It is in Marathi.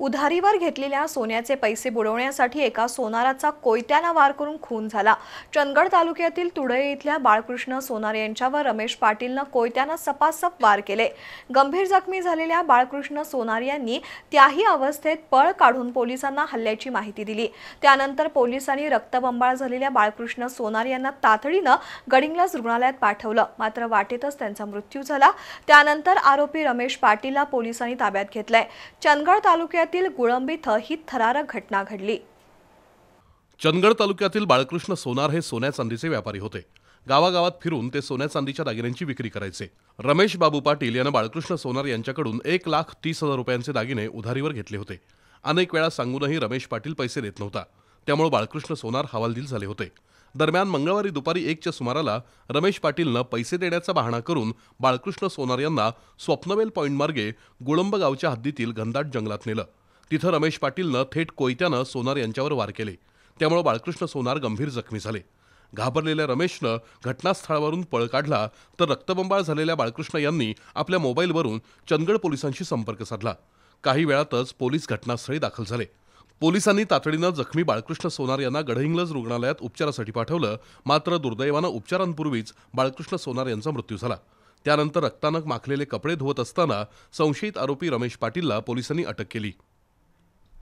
उधारीवर घेतलेल्या सोन्याचे पैसे बुडवण्यासाठी एका सोनाराचा कोयत्यानं वार करून खून झाला चंदगड तालुक्यातील तुडई इथल्या बाळकृष्ण सोनार यांच्यावर रमेश पाटीलनं कोयत्यानं सपासप वार केले गंभीर जखमी झालेल्या बाळकृष्ण सोनार यांनी त्याही अवस्थेत पळ काढून पोलिसांना हल्ल्याची माहिती दिली त्यानंतर पोलिसांनी रक्तबंबाळ झालेल्या बाळकृष्ण सोनार यांना तातडीनं गडिंगलाज रुग्णालयात पाठवलं मात्र वाटेतच त्यांचा मृत्यू झाला त्यानंतर आरोपी रमेश पाटीलला पोलिसांनी ताब्यात घेतलाय चंदगड तालुक्यात तालुक्यातील गुळंब इथं ही थरारक घटना घडली चंदगड तालुक्यातील बाळकृष्ण सोनार हे सोन्या चांदीचे व्यापारी होते गावागावात फिरून ते सोन्या चांदीच्या दागिन्यांची विक्री करायचे रमेश बाबू पाटील यानं बाळकृष्ण सोनार यांच्याकडून एक लाख तीस हजार रुपयांचे दागिने उधारीवर घेतले होते अनेक वेळा सांगूनही रमेश पाटील पैसे देत नव्हता त्यामुळे बाळकृष्ण सोनार हवालदिल झाले होते दरम्यान मंगळवारी दुपारी एकच्या सुमाराला रमेश पाटीलनं पैसे देण्याचा बहाणा करून बाळकृष्ण सोनार यांना स्वप्नवेल पॉईंटमार्गे गुळंब गावच्या हद्दीतील घनदाट जंगलात नेलं तिथं रमेश पाटीलनं थेट कोयत्यानं सोनार यांच्यावर वार केले त्यामुळे बाळकृष्ण सोनार गंभीर जखमी झाले घाबरलेल्या रमेशनं घटनास्थळावरून पळ काढला तर रक्तबंबाळ झालेल्या बाळकृष्ण यांनी आपल्या मोबाईलवरून चंदगड पोलिसांशी संपर्क साधला काही वेळातच पोलीस घटनास्थळी दाखल झाले पोलिसांनी तातडीनं जखमी बाळकृष्ण सोनार यांना गडहिंग्लज रुग्णालयात उपचारासाठी पाठवलं मात्र दुर्दैवानं उपचारांपूर्वीच बाळकृष्ण सोनार यांचा मृत्यू झाला त्यानंतर रक्तानक माखलेले कपडे धुवत असताना संशयित आरोपी रमेश पाटीलला पोलिसांनी अटक केली